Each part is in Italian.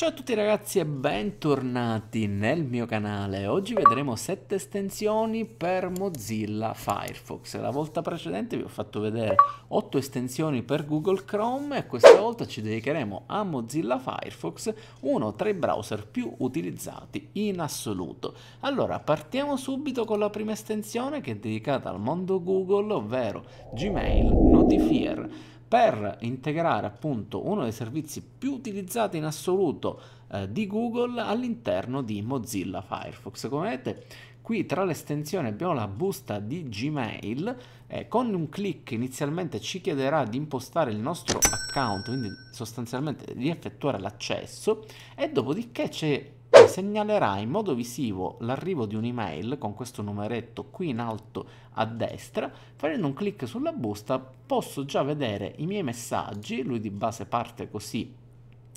Ciao a tutti ragazzi e bentornati nel mio canale. Oggi vedremo 7 estensioni per Mozilla Firefox. La volta precedente vi ho fatto vedere 8 estensioni per Google Chrome e questa volta ci dedicheremo a Mozilla Firefox, uno tra i browser più utilizzati in assoluto. Allora, partiamo subito con la prima estensione che è dedicata al mondo Google, ovvero Gmail Notifier per integrare appunto uno dei servizi più utilizzati in assoluto eh, di Google all'interno di Mozilla Firefox. Come vedete qui tra le estensioni abbiamo la busta di Gmail, eh, con un clic inizialmente ci chiederà di impostare il nostro account, quindi sostanzialmente di effettuare l'accesso e dopodiché c'è segnalerà in modo visivo l'arrivo di un'email con questo numeretto qui in alto a destra. Facendo un clic sulla busta posso già vedere i miei messaggi, lui di base parte così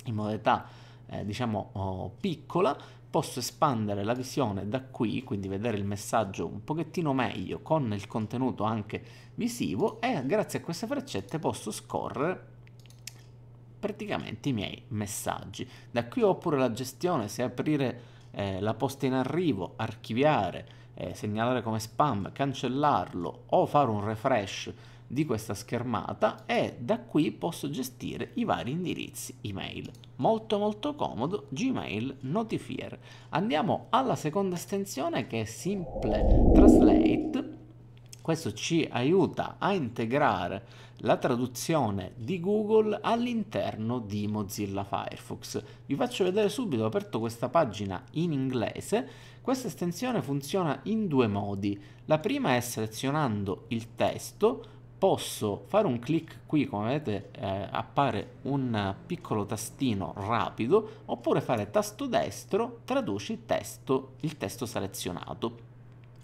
in modalità eh, diciamo oh, piccola, posso espandere la visione da qui, quindi vedere il messaggio un pochettino meglio con il contenuto anche visivo e grazie a queste freccette posso scorrere praticamente i miei messaggi. Da qui ho pure la gestione, se aprire eh, la posta in arrivo, archiviare, eh, segnalare come spam, cancellarlo o fare un refresh di questa schermata e da qui posso gestire i vari indirizzi email. Molto molto comodo Gmail Notifier. Andiamo alla seconda estensione che è Simple Translate questo ci aiuta a integrare la traduzione di Google all'interno di Mozilla Firefox. Vi faccio vedere subito, ho aperto questa pagina in inglese. Questa estensione funziona in due modi. La prima è selezionando il testo, posso fare un clic qui come vedete eh, appare un piccolo tastino rapido oppure fare tasto destro traduci testo, il testo selezionato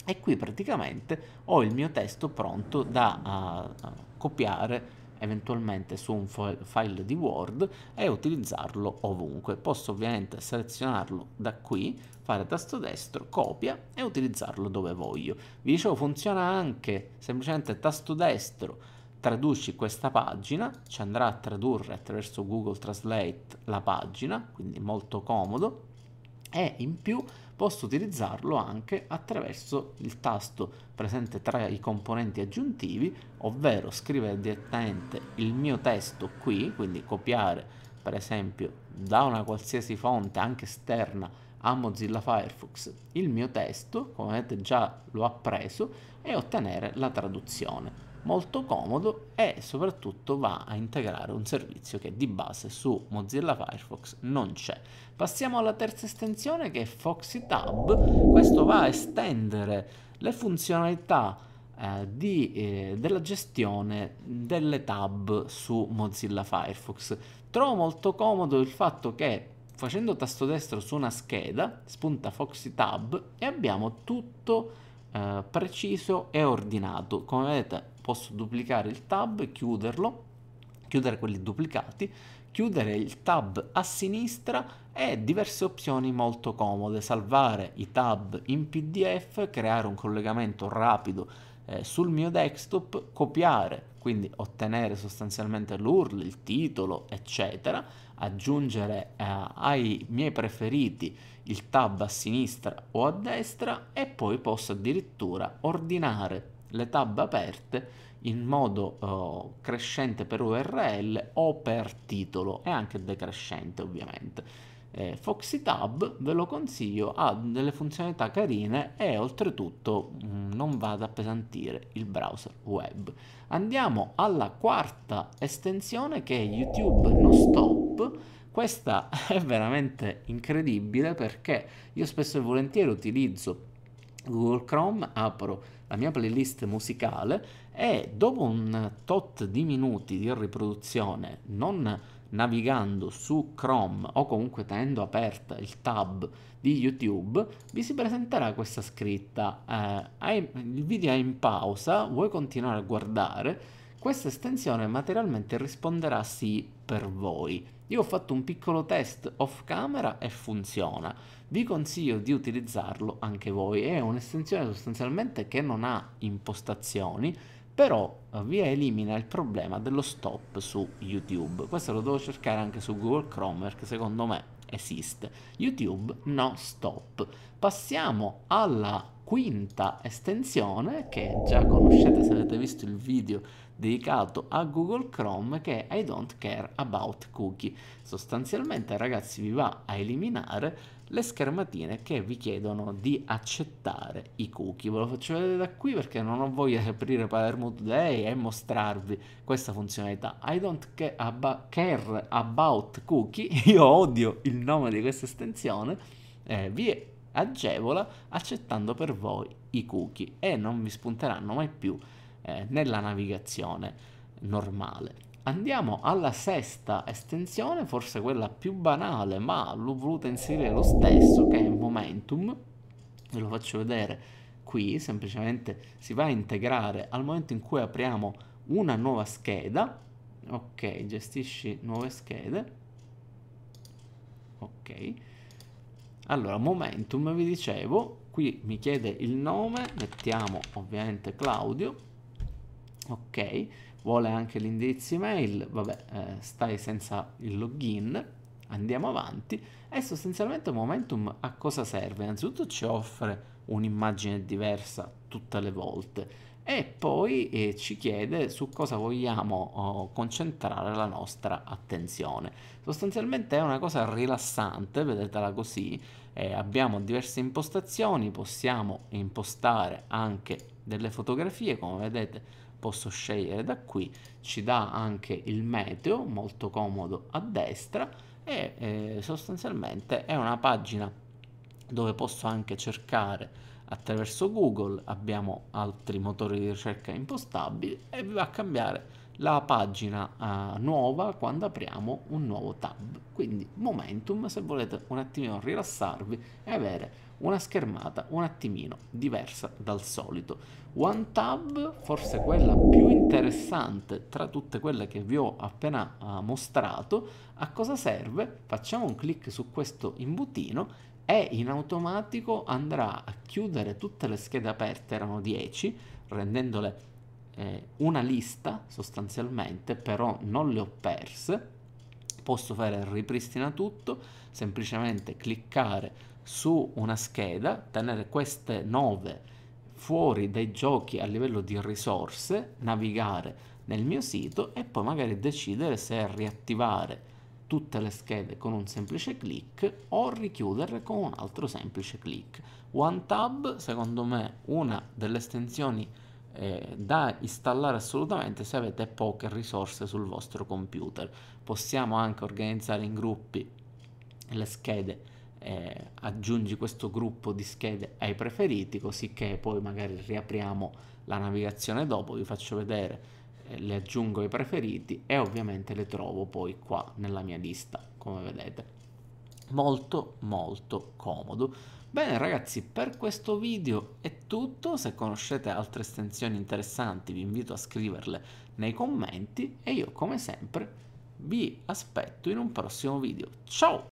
e qui praticamente ho il mio testo pronto da uh, copiare eventualmente su un file di Word e utilizzarlo ovunque. Posso ovviamente selezionarlo da qui, fare tasto destro, copia e utilizzarlo dove voglio. Vi dicevo funziona anche semplicemente tasto destro traduci questa pagina, ci andrà a tradurre attraverso Google Translate la pagina, quindi molto comodo e in più posso utilizzarlo anche attraverso il tasto presente tra i componenti aggiuntivi, ovvero scrivere direttamente il mio testo qui, quindi copiare per esempio da una qualsiasi fonte anche esterna a Mozilla Firefox il mio testo, come vedete già lo ha preso, e ottenere la traduzione molto comodo e soprattutto va a integrare un servizio che di base su Mozilla Firefox non c'è. Passiamo alla terza estensione che è Foxy Tab, questo va a estendere le funzionalità eh, di, eh, della gestione delle tab su Mozilla Firefox. Trovo molto comodo il fatto che facendo tasto destro su una scheda spunta Foxy Tab e abbiamo tutto eh, preciso e ordinato. Come vedete posso duplicare il tab e chiuderlo, chiudere quelli duplicati, chiudere il tab a sinistra e diverse opzioni molto comode, salvare i tab in PDF, creare un collegamento rapido eh, sul mio desktop, copiare, quindi ottenere sostanzialmente l'URL, il titolo, eccetera, aggiungere eh, ai miei preferiti il tab a sinistra o a destra e poi posso addirittura ordinare le tab aperte in modo oh, crescente per URL o per titolo e anche decrescente ovviamente. Eh, Foxy Tab ve lo consiglio, ha delle funzionalità carine e oltretutto mh, mm, non va ad appesantire il browser web. Andiamo alla quarta estensione che è YouTube Non Stop. Questa è veramente incredibile perché io spesso e volentieri utilizzo Google Chrome, apro la mia playlist musicale e dopo un tot di minuti di riproduzione, non navigando su Chrome o comunque tenendo aperta il tab di YouTube, vi si presenterà questa scritta eh, il video è in pausa, vuoi continuare a guardare? Questa estensione materialmente risponderà sì per voi. Io ho fatto un piccolo test off camera e funziona. Vi consiglio di utilizzarlo anche voi. È un'estensione sostanzialmente che non ha impostazioni, però eh, vi elimina il problema dello stop su YouTube. Questo lo devo cercare anche su Google Chrome perché secondo me esiste. YouTube no stop. Passiamo alla quinta estensione che già conoscete se avete visto il video dedicato a Google Chrome che è I don't care about cookie. Sostanzialmente ragazzi vi va a eliminare le schermatine che vi chiedono di accettare i cookie. Ve lo faccio vedere da qui perché non ho voglia di aprire Palermo Today e mostrarvi questa funzionalità. I don't care, about cookie, io odio il nome di questa estensione, eh, vi agevola accettando per voi i cookie e non vi spunteranno mai più eh, nella navigazione normale. Andiamo alla sesta estensione, forse quella più banale, ma l'ho voluta inserire lo stesso, che è Momentum. Ve lo faccio vedere qui, semplicemente si va a integrare al momento in cui apriamo una nuova scheda. Ok, gestisci nuove schede. Ok. Allora, Momentum, vi dicevo, qui mi chiede il nome, mettiamo ovviamente Claudio ok vuole anche l'indirizzo email vabbè eh, stai senza il login andiamo avanti e sostanzialmente Momentum a cosa serve? Innanzitutto ci offre un'immagine diversa tutte le volte e poi eh, ci chiede su cosa vogliamo oh, concentrare la nostra attenzione. Sostanzialmente è una cosa rilassante, vedetela così, eh, abbiamo diverse impostazioni, possiamo impostare anche delle fotografie, come vedete posso scegliere da qui, ci dà anche il meteo, molto comodo a destra e eh, sostanzialmente è una pagina dove posso anche cercare attraverso Google, abbiamo altri motori di ricerca impostabili e vi va a cambiare la pagina uh, nuova quando apriamo un nuovo tab. Quindi Momentum se volete un attimino rilassarvi e avere una schermata un attimino diversa dal solito. One Tab, forse quella più interessante tra tutte quelle che vi ho appena uh, mostrato, a cosa serve? Facciamo un clic su questo imbutino e in automatico andrà a chiudere tutte le schede aperte, erano 10, rendendole eh, una lista sostanzialmente, però non le ho perse. Posso fare ripristina tutto, semplicemente cliccare su una scheda, tenere queste 9 fuori dai giochi a livello di risorse, navigare nel mio sito e poi magari decidere se riattivare tutte le schede con un semplice clic o richiuderle con un altro semplice clic. OneTab, secondo me, una delle estensioni eh, da installare assolutamente se avete poche risorse sul vostro computer. Possiamo anche organizzare in gruppi le schede, eh, aggiungi questo gruppo di schede ai preferiti, così che poi magari riapriamo la navigazione dopo, vi faccio vedere, eh, le aggiungo ai preferiti e ovviamente le trovo poi qua nella mia lista, come vedete molto molto comodo bene ragazzi per questo video è tutto se conoscete altre estensioni interessanti vi invito a scriverle nei commenti e io come sempre vi aspetto in un prossimo video ciao